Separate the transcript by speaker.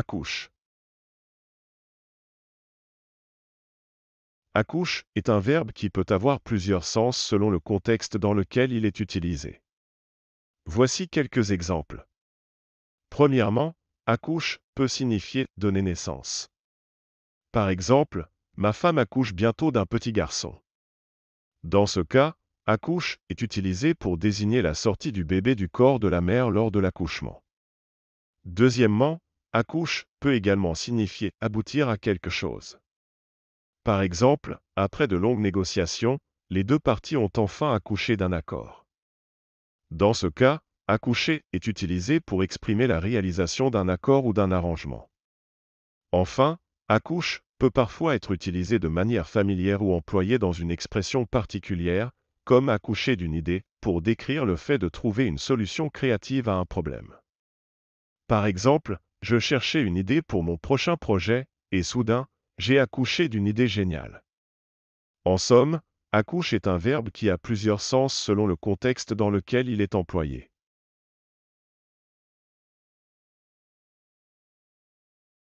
Speaker 1: Accouche. Accouche est un verbe qui peut avoir plusieurs sens selon le contexte dans lequel il est utilisé. Voici quelques exemples. Premièrement, accouche peut signifier donner naissance. Par exemple, ma femme accouche bientôt d'un petit garçon. Dans ce cas, accouche est utilisé pour désigner la sortie du bébé du corps de la mère lors de l'accouchement. Deuxièmement, accouche peut également signifier aboutir à quelque chose. Par exemple, après de longues négociations, les deux parties ont enfin accouché d'un accord. Dans ce cas, accoucher est utilisé pour exprimer la réalisation d'un accord ou d'un arrangement. Enfin, accouche peut parfois être utilisé de manière familière ou employé dans une expression particulière, comme accoucher d'une idée, pour décrire le fait de trouver une solution créative à un problème. Par exemple, je cherchais une idée pour mon prochain projet, et soudain, j'ai accouché d'une idée géniale. En somme, accouche est un verbe qui a plusieurs sens selon le contexte dans lequel il est employé.